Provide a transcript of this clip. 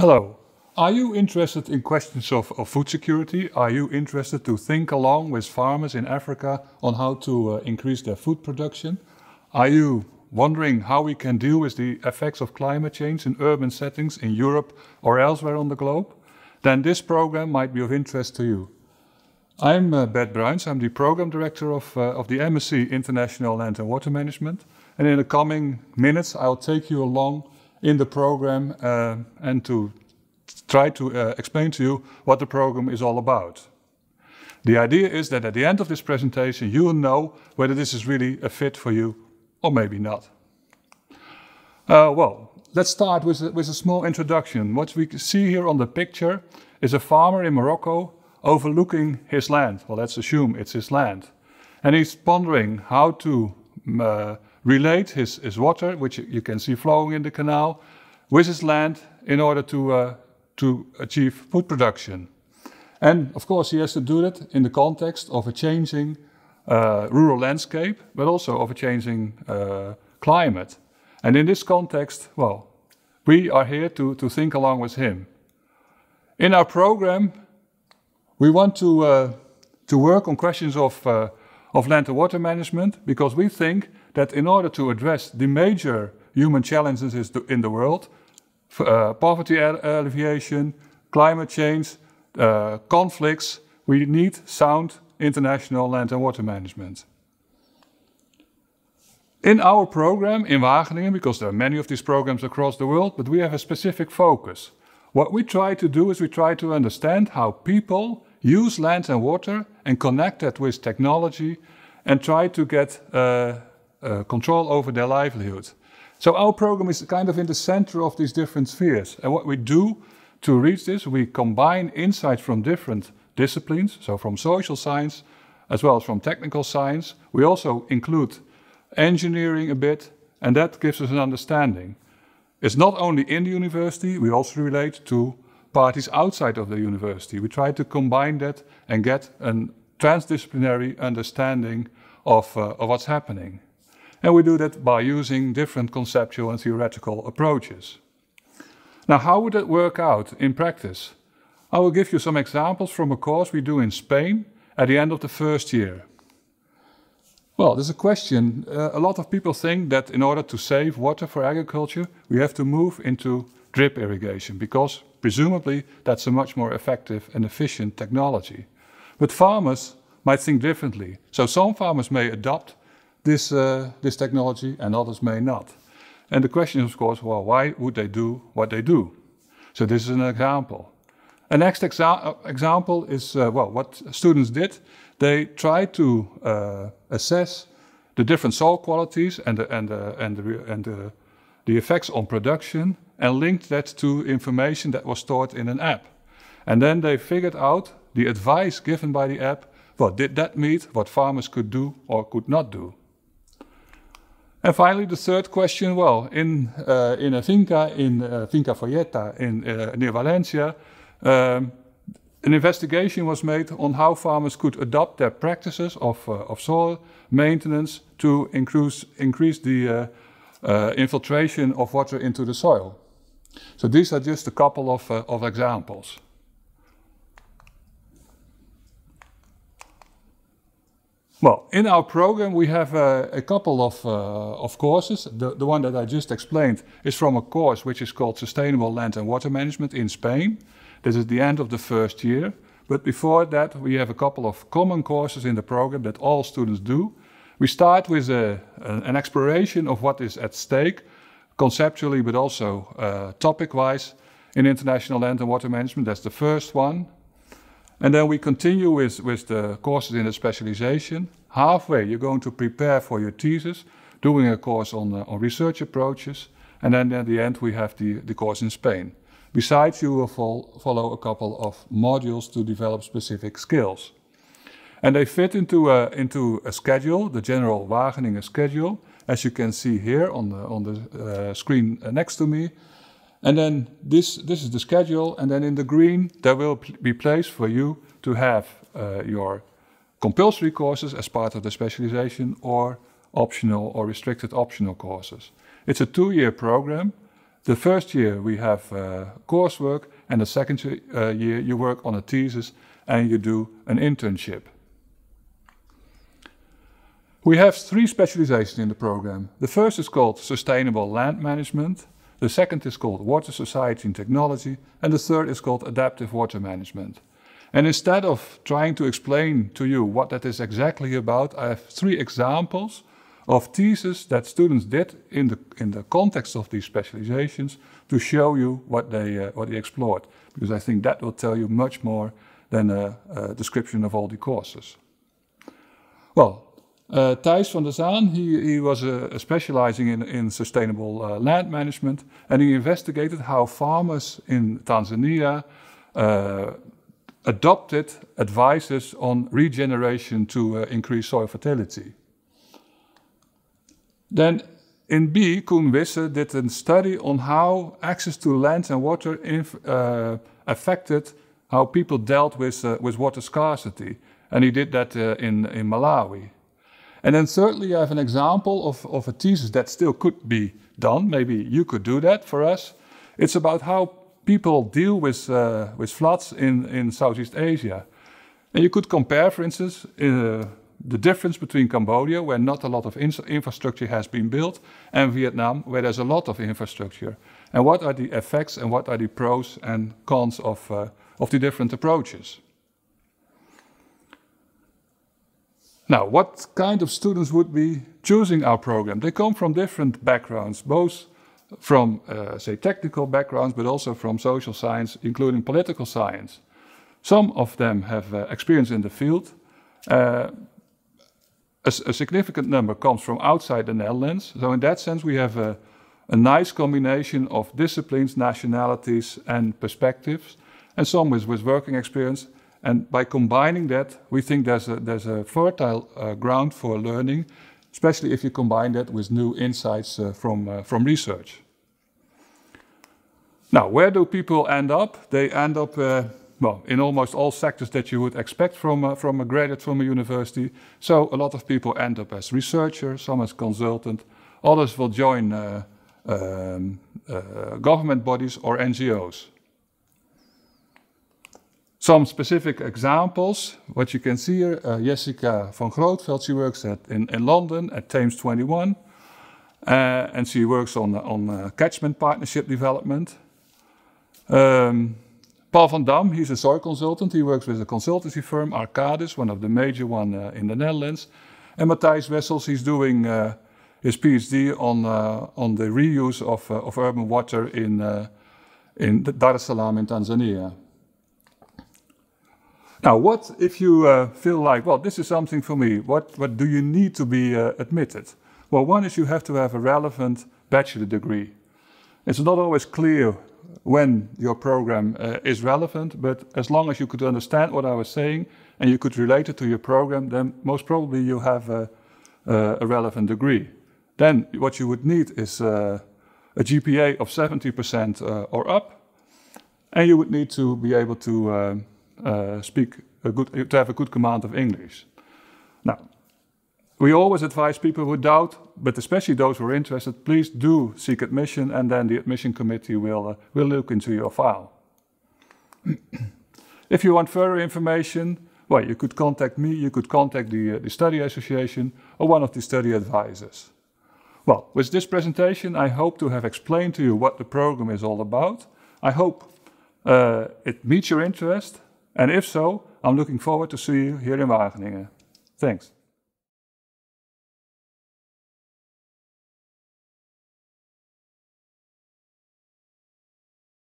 Hello. Are you interested in questions of, of, food security? Are you interested to think along with farmers in Africa on how to uh, increase their food production? Are you wondering how we can deal with the effects of climate change in urban settings in Europe or elsewhere on the globe? Then this program might be of interest to you. I'm uh, Bert Bruins, I'm the program director of, uh, of the MSC International Land and Water Management. And in the coming minutes, I'll take you along in the program uh, and to try to uh, explain to you what the program is all about. The idea is that at the end of this presentation, you will know whether this is really a fit for you or maybe not. Uh, well, let's start with a, with a small introduction. What we see here on the picture is a farmer in Morocco overlooking his land. Well, let's assume it's his land. And he's pondering how to uh, relate his, his water, which you can see flowing in the canal, with his land in order to, uh, to achieve food production. And of course, he has to do that in the context of a changing uh, rural landscape, but also of a changing uh, climate. And in this context, well, we are here to, to think along with him. In our program, we want to, uh, to work on questions of uh, of land and water management because we think that in order to address the major human challenges in the world, uh, poverty alleviation, climate change, uh, conflicts, we need sound international land and water management. In our program in Wageningen, because there are many of these programs across the world, but we have a specific focus. What we try to do is we try to understand how people use land and water and connect that with technology and try to get uh, uh, control over their livelihood. So our program is kind of in the center of these different spheres. And what we do to reach this, we combine insights from different disciplines, so from social science as well as from technical science. We also include engineering a bit, and that gives us an understanding. It's not only in the university, we also relate to parties outside of the university. We try to combine that and get a transdisciplinary understanding of, uh, of what's happening. And we do that by using different conceptual and theoretical approaches. Now, how would that work out in practice? I will give you some examples from a course we do in Spain at the end of the first year. Well, there's a question. Uh, a lot of people think that in order to save water for agriculture, we have to move into drip irrigation because Presumably, that's a much more effective and efficient technology. But farmers might think differently. So some farmers may adopt this, uh, this technology and others may not. And the question is, of course, well, why would they do what they do? So this is an example. A next exa example is, uh, well, what students did. They tried to uh, assess the different soil qualities and the, and the, and the, and the the effects on production, and linked that to information that was stored in an app. And then they figured out the advice given by the app, well, did that meet what farmers could do or could not do? And finally, the third question, well, in, uh, in a finca, in uh, Finca Folleta in, uh, near Valencia, um, an investigation was made on how farmers could adopt their practices of, uh, of soil maintenance to increase, increase the uh, uh, infiltration of water into the soil. So these are just a couple of, uh, of examples. Well, in our program we have uh, a couple of, uh, of courses. The, the one that I just explained is from a course which is called Sustainable Land and Water Management in Spain. This is the end of the first year. But before that, we have a couple of common courses in the program that all students do. We start with a, an exploration of what is at stake conceptually, but also uh, topic-wise in international land and water management. That's the first one. And then we continue with, with the courses in the specialization. Halfway, you're going to prepare for your thesis, doing a course on, uh, on research approaches. And then at the end, we have the, the course in Spain. Besides, you will follow a couple of modules to develop specific skills. And they fit into a, into a schedule, the general Wageningen schedule, as you can see here on the, on the uh, screen next to me. And then this, this is the schedule, and then in the green, there will be place for you to have uh, your compulsory courses as part of the specialization or optional or restricted optional courses. It's a two-year program. The first year we have uh, coursework, and the second uh, year you work on a thesis and you do an internship. We have three specializations in the program. The first is called Sustainable Land Management, the second is called Water Society and Technology, and the third is called Adaptive Water Management. And instead of trying to explain to you what that is exactly about, I have three examples of theses that students did in the, in the context of these specializations to show you what they, uh, what they explored, because I think that will tell you much more than a, a description of all the courses. Well, uh, Thijs van der Zaan, he, he was uh, specializing in, in sustainable uh, land management and he investigated how farmers in Tanzania adopted advices on regeneration to increase soil fertility. Then in B, Koen Wisse did a study on how access to land and water affected how people dealt with, with water scarcity. And he did that in, in Malawi. And then thirdly, I have an example of, of a thesis that still could be done. Maybe you could do that for us. It's about how people deal with, uh, with floods in, in Southeast Asia. And you could compare, for instance, uh, the difference between Cambodia, where not a lot of in infrastructure has been built, and Vietnam, where there's a lot of infrastructure. And what are the effects and what are the pros and cons of, uh, of the different approaches? Now, what kind of students would be choosing our program? They come from different backgrounds, both from, uh, say, technical backgrounds, but also from social science, including political science. Some of them have uh, experience in the field. Uh, a, a, significant number comes from outside the Netherlands. So in that sense, we have a, a nice combination of disciplines, nationalities and perspectives, and some with, with working experience, and by combining that, we think there's a, there's a fertile uh, ground for learning, especially if you combine that with new insights uh, from, uh, from research. Now, where do people end up? They end up, uh, well, in almost all sectors that you would expect from, uh, from a graduate from a university. So a lot of people end up as researchers, some as consultant, others will join uh, um, government bodies or NGOs. Some specific examples, what you can see here, uh, Jessica van Grootveld, she works at, in, in London at Thames 21, uh, and she works on, uh, on uh, catchment partnership development. Um, Paul van Dam, he's a soil consultant. He works with a consultancy firm, Arcadis, one of the major one uh, in the Netherlands. And Matthijs Wessels, he's doing uh, his PhD on, uh, on the reuse of, uh, of urban water in, uh, in Dar es Salaam in Tanzania. Now, what if you uh, feel like, well, this is something for me? What, what do you need to be uh, admitted? Well, one is you have to have a relevant bachelor degree. It's not always clear when your program uh, is relevant, but as long as you could understand what I was saying and you could relate it to your program, then most probably you have a, a relevant degree. Then what you would need is uh, a GPA of 70% uh, or up, and you would need to be able to um, uh, speak a good, to have a good command of English. Now, we always advise people who doubt, but especially those who are interested, please do seek admission and then the admission committee will, uh, will look into your file. if you want further information, well, you could contact me, you could contact the, uh, the study association or one of the study advisors. Well, with this presentation, I hope to have explained to you what the program is all about. I hope uh, it meets your interest and if so, I'm looking forward to see you here in Wageningen. Thanks.